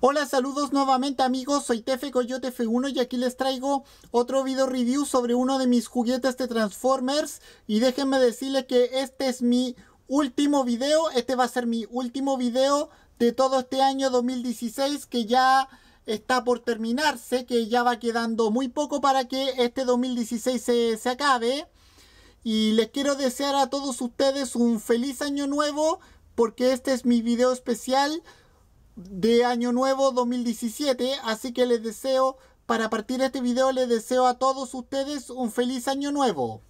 Hola, saludos nuevamente amigos, soy Tefe Coyote F1 y aquí les traigo otro video review sobre uno de mis juguetes de Transformers y déjenme decirles que este es mi último video, este va a ser mi último video de todo este año 2016 que ya está por terminarse, que ya va quedando muy poco para que este 2016 se, se acabe y les quiero desear a todos ustedes un feliz año nuevo porque este es mi video especial de Año Nuevo 2017, así que les deseo, para partir este video, les deseo a todos ustedes un feliz Año Nuevo.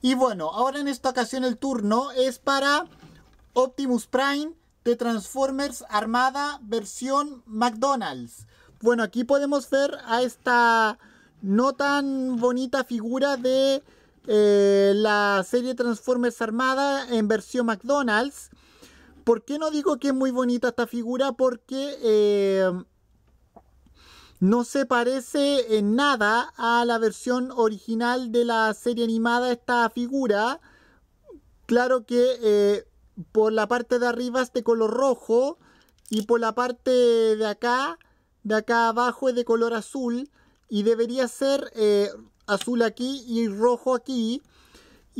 Y bueno, ahora en esta ocasión el turno es para Optimus Prime de Transformers Armada versión McDonald's. Bueno, aquí podemos ver a esta no tan bonita figura de eh, la serie Transformers Armada en versión McDonald's. ¿Por qué no digo que es muy bonita esta figura? Porque eh, no se parece en nada a la versión original de la serie animada esta figura. Claro que eh, por la parte de arriba es de color rojo y por la parte de acá, de acá abajo es de color azul y debería ser eh, azul aquí y rojo aquí.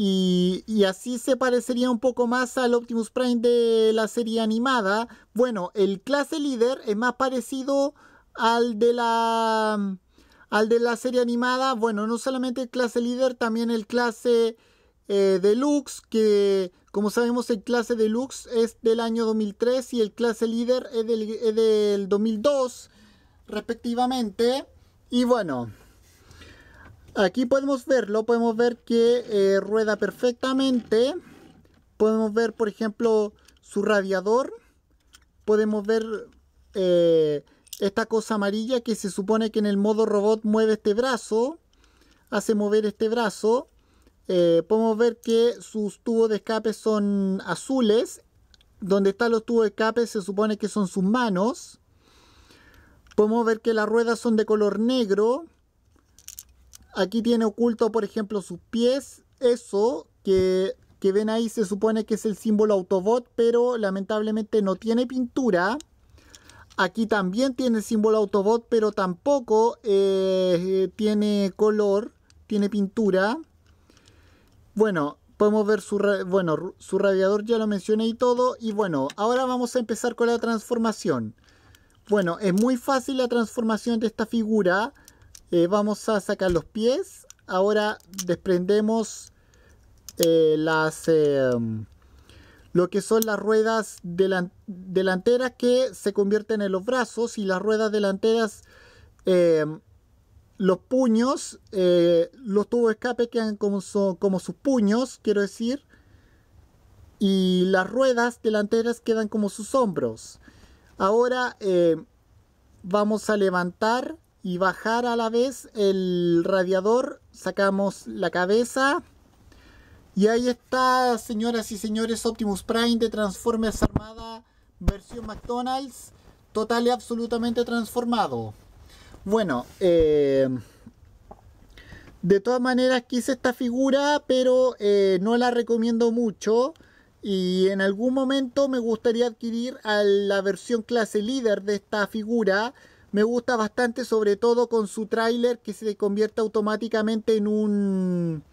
Y, así se parecería un poco más al Optimus Prime de la serie animada. Bueno, el clase líder es más parecido al de la al de la serie animada. Bueno, no solamente el clase líder, también el clase eh, deluxe, que como sabemos el clase deluxe es del año 2003 y el clase líder del, es del 2002, respectivamente. Y bueno. Aquí podemos verlo, podemos ver que eh, rueda perfectamente. Podemos ver, por ejemplo, su radiador. Podemos ver eh, esta cosa amarilla que se supone que en el modo robot mueve este brazo. Hace mover este brazo. Eh, podemos ver que sus tubos de escape son azules. Donde están los tubos de escape se supone que son sus manos. Podemos ver que las ruedas son de color negro aquí tiene oculto, por ejemplo, sus pies. Eso que, que ven ahí se supone que es el símbolo Autobot, pero lamentablemente no tiene pintura. Aquí también tiene el símbolo Autobot, pero tampoco eh, tiene color, tiene pintura. Bueno, podemos ver su, bueno, su radiador, ya lo mencioné y todo. Y bueno, ahora vamos a empezar con la transformación. Bueno, es muy fácil la transformación de esta figura. Eh, vamos a sacar los pies. Ahora desprendemos eh, las, em, lo que son las ruedas delanteras que se convierten en los brazos y las ruedas delanteras, em, los puños, eh, los tubos de escape quedan como, como sus puños, quiero decir, y las ruedas delanteras quedan como sus hombros. Ahora em, vamos a levantar y bajar a la vez el radiador, sacamos la cabeza y ahí está, señoras y señores, Optimus Prime de Transformers Armada versión McDonald's, total y absolutamente transformado. Bueno, eh, de todas maneras quise esta figura, pero eh, no la recomiendo mucho. Y en algún momento me gustaría adquirir a la versión clase líder de esta figura me gusta bastante, sobre todo con su tráiler que se convierte automáticamente en un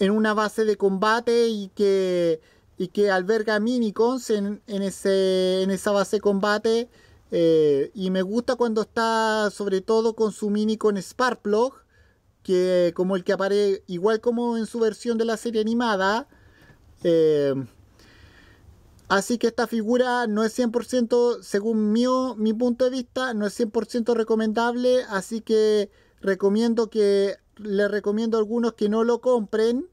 en una base de combate y que, y que alberga minicons en, en, ese, en esa base de combate. Eh, y me gusta cuando está sobre todo con su minicon Sparkplug, que como el que aparece, igual como en su versión de la serie animada, eh, Así que esta figura no es 100%, según mío, mi punto de vista, no es 100% recomendable, así que recomiendo que, le recomiendo a algunos que no lo compren,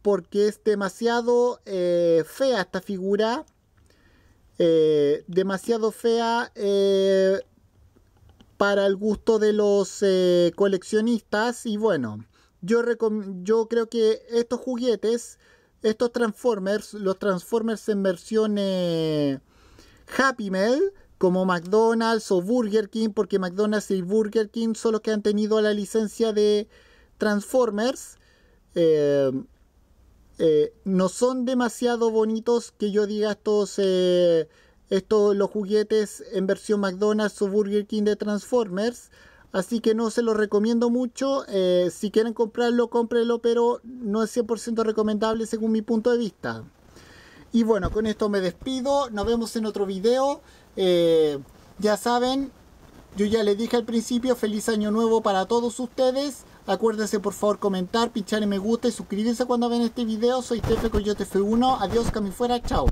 porque es demasiado eh, fea esta figura, eh, demasiado fea eh, para el gusto de los coleccionistas, y bueno, yo, yo creo que estos juguetes estos Transformers, los Transformers en versiones Happy Meal, como McDonald's o Burger King, porque McDonald's y Burger King son los que han tenido la licencia de Transformers, eh, eh, no son demasiado bonitos que yo diga estos, eh, estos los juguetes en versión McDonald's o Burger King de Transformers. Así que no se lo recomiendo mucho. Eh, si quieren comprarlo, cómprenlo, pero no es 100% recomendable según mi punto de vista. Y bueno, con esto me despido. Nos vemos en otro video. Eh, ya saben, yo ya les dije al principio, feliz año nuevo para todos ustedes. Acuérdense por favor comentar, pinchar en me gusta y suscribirse cuando ven este video. Soy Tefe Coyote F1. Adiós, que fuera. Chao.